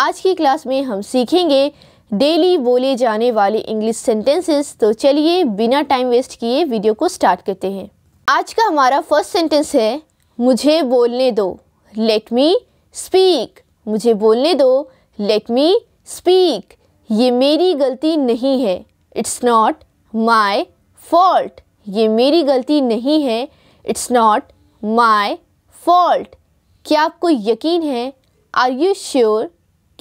आज की क्लास में हम सीखेंगे डेली बोले जाने वाले इंग्लिश सेंटेंसेस तो चलिए बिना टाइम वेस्ट किए वीडियो को स्टार्ट करते हैं आज का हमारा फर्स्ट सेंटेंस है मुझे बोलने दो लेट मी स्पीक मुझे बोलने दो लेट मी स्पीक ये मेरी गलती नहीं है इट्स नॉट माई फॉल्ट ये मेरी गलती नहीं है इट्स नॉट माई फॉल्ट क्या आपको यकीन है आर यू श्योर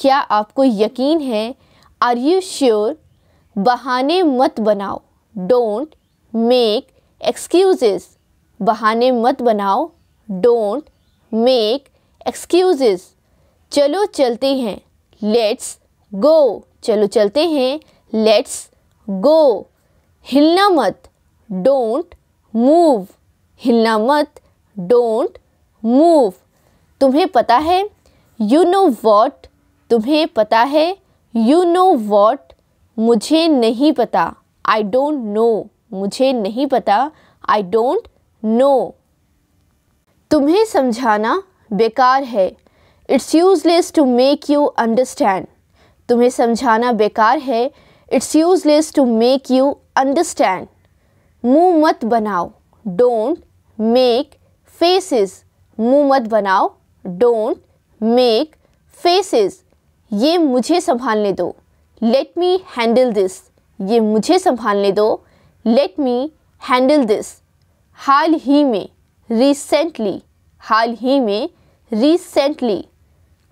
क्या आपको यकीन है आर यू श्योर बहाने मत बनाओ डोंट मेक एक्सक्यूज़ बहाने मत बनाओ डोंट मेक एक्सक्यूज़ चलो चलते हैं लेट्स गो चलो चलते हैं लेट्स गो हिलना मत डोंट मूव हिलना मत डोंट मूव तुम्हें पता है यू नो वॉट तुम्हें पता है यू नो वॉट मुझे नहीं पता आई डोंट नो मुझे नहीं पता आई डोंट नो तुम्हें समझाना बेकार है it's useless to make you understand तुम्हें समझाना बेकार है it's useless to make you understand मुंह मत बनाओ डोंट मेक फेसेस मुंह मत बनाओ डोंट मेक फेसेस ये मुझे संभालने दो लेट मी हैंडल दिस ये मुझे संभालने दो लेट मी हैंडल दिस हाल ही में रिसेंटली हाल ही में रिसेंटली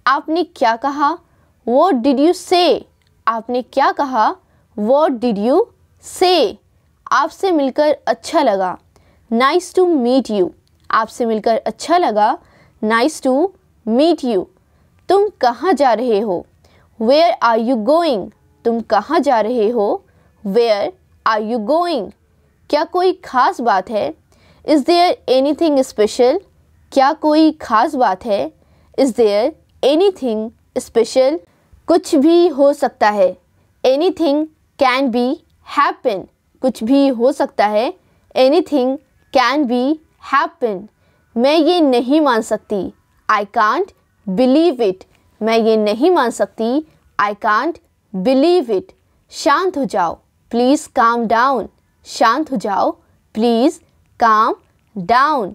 आपने क्या कहा वो डिड यू से आपने क्या कहा वो डिड यू से आपसे मिलकर अच्छा लगा नाइस टू मीट यू आपसे मिलकर अच्छा लगा नाइस टू मीट यू तुम कहाँ जा रहे हो वेयर आर यू गोइंग तुम कहाँ जा रहे हो वेयर आर यू गोइंग क्या कोई ख़ास बात है is there anything special क्या कोई ख़ास बात है is there anything special कुछ भी हो सकता है anything can be happen कुछ भी हो सकता है anything can be happen मैं ये नहीं मान सकती आई कांट बिलीव इट मैं ये नहीं मान सकती आई कांट बिलीव इट शांत हो जाओ प्लीज़ काम डाउन शांत हो जाओ प्लीज़ काम डाउन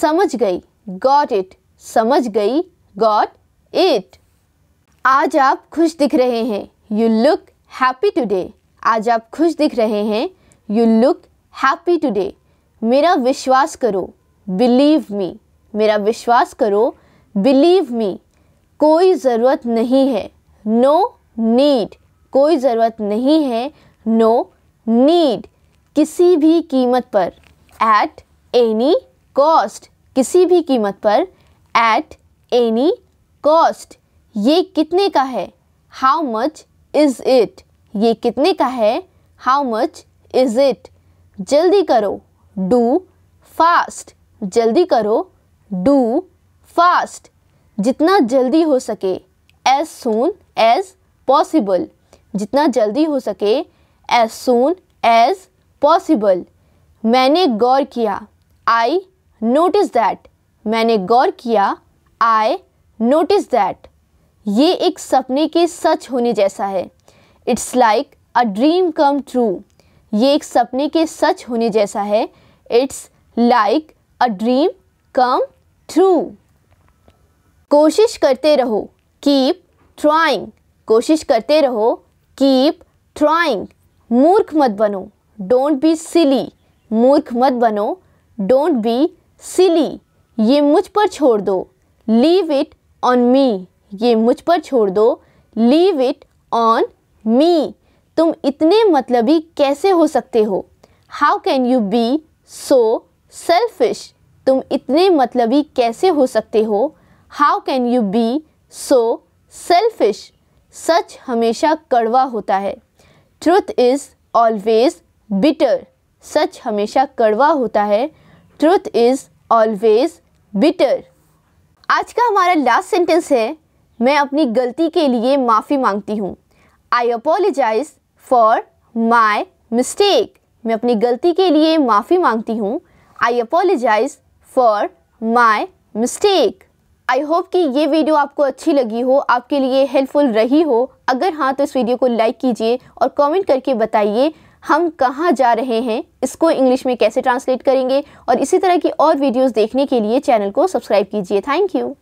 समझ गई गॉट इट समझ गई गॉट इट आज आप खुश दिख रहे हैं यू लुक हैप्पी टुडे आज आप खुश दिख रहे हैं यू लुक हैप्पी टुडे मेरा विश्वास करो बिलीव मी मेरा विश्वास करो बिलीव मी कोई ज़रूरत नहीं है नो नीड कोई ज़रूरत नहीं है नो नीड किसी भी कीमत पर एट एनी कॉस्ट किसी भी कीमत पर एट एनी कॉस्ट ये कितने का है हाउ मच इज़ इट ये कितने का है हाउ मच इज़ इट जल्दी करो डू फास्ट जल्दी करो डू फास्ट जितना जल्दी हो सके एज सून एज पॉसिबल जितना जल्दी हो सके एज सून एज पॉसिबल मैंने गौर किया आई नोटिस दैट मैंने गौर किया आई नोटिस दैट ये एक सपने के सच होने जैसा है it's like a dream come true ये एक सपने के सच होने जैसा है it's like a dream come true कोशिश करते रहो कीप ट्राइंग कोशिश करते रहो कीप ट्राइंग मूर्ख मत बनो डोंट बी सिली मूर्ख मत बनो डोंट बी सिली ये मुझ पर छोड़ दो लीव इट ऑन मी ये मुझ पर छोड़ दो लीव इट ऑन मी तुम इतने मतलबी कैसे हो सकते हो how can you be so selfish तुम इतने मतलबी कैसे हो सकते हो how can you be so selfish सच हमेशा कड़वा होता है ट्रुथ इज़ ऑलवेज बिटर सच हमेशा कड़वा होता है ट्रुथ इज़ ऑलवेज बिटर आज का हमारा लास्ट सेंटेंस है मैं अपनी गलती के लिए माफ़ी मांगती हूँ I apologise for my mistake मैं अपनी गलती के लिए माफ़ी मांगती हूँ I apologise for my mistake I hope कि ये वीडियो आपको अच्छी लगी हो आपके लिए हेल्पफुल रही हो अगर हाँ तो इस वीडियो को लाइक कीजिए और कमेंट करके बताइए हम कहाँ जा रहे हैं इसको इंग्लिश में कैसे ट्रांसलेट करेंगे और इसी तरह की और वीडियोस देखने के लिए चैनल को सब्सक्राइब कीजिए थैंक यू